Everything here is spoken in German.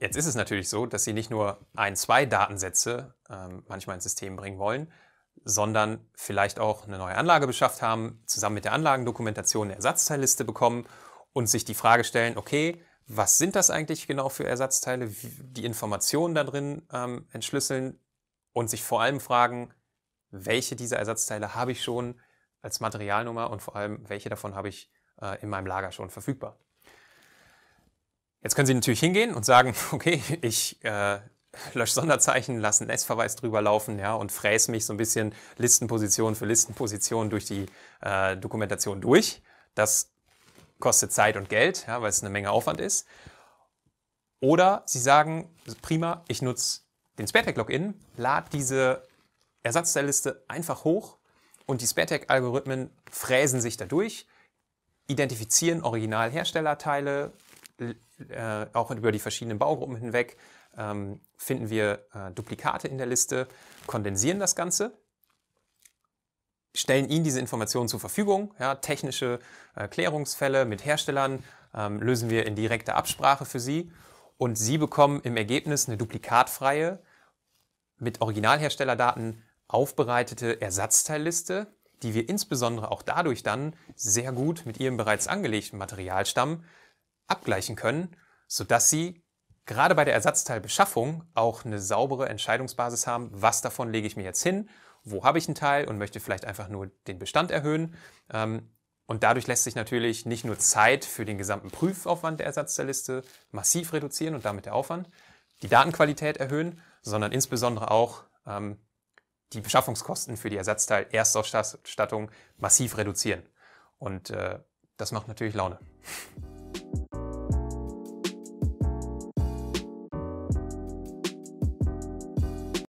Jetzt ist es natürlich so, dass Sie nicht nur ein, zwei Datensätze ähm, manchmal ins System bringen wollen, sondern vielleicht auch eine neue Anlage beschafft haben, zusammen mit der Anlagendokumentation eine Ersatzteilliste bekommen und sich die Frage stellen, okay, was sind das eigentlich genau für Ersatzteile, die Informationen da drin ähm, entschlüsseln und sich vor allem fragen, welche dieser Ersatzteile habe ich schon als Materialnummer und vor allem, welche davon habe ich äh, in meinem Lager schon verfügbar. Jetzt können Sie natürlich hingehen und sagen, okay, ich äh, lösche Sonderzeichen, lasse einen S-Verweis drüber laufen ja, und fräse mich so ein bisschen Listenposition für Listenposition durch die äh, Dokumentation durch. Das kostet Zeit und Geld, ja, weil es eine Menge Aufwand ist. Oder Sie sagen, prima, ich nutze den SpareTag-Login, lade diese Ersatzteilliste einfach hoch und die SpareTag-Algorithmen fräsen sich dadurch, identifizieren Originalherstellerteile, äh, auch über die verschiedenen Baugruppen hinweg ähm, finden wir äh, Duplikate in der Liste, kondensieren das Ganze, stellen Ihnen diese Informationen zur Verfügung. Ja, technische äh, Klärungsfälle mit Herstellern ähm, lösen wir in direkter Absprache für Sie und Sie bekommen im Ergebnis eine duplikatfreie, mit Originalherstellerdaten aufbereitete Ersatzteilliste, die wir insbesondere auch dadurch dann sehr gut mit Ihrem bereits angelegten Materialstamm abgleichen können, sodass Sie gerade bei der Ersatzteilbeschaffung auch eine saubere Entscheidungsbasis haben, was davon lege ich mir jetzt hin, wo habe ich einen Teil und möchte vielleicht einfach nur den Bestand erhöhen. Ähm, und dadurch lässt sich natürlich nicht nur Zeit für den gesamten Prüfaufwand der Ersatzteilliste massiv reduzieren und damit der Aufwand, die Datenqualität erhöhen, sondern insbesondere auch ähm, die Beschaffungskosten für die Ersatzteil-Erstausstattung massiv reduzieren. Und äh, das macht natürlich Laune.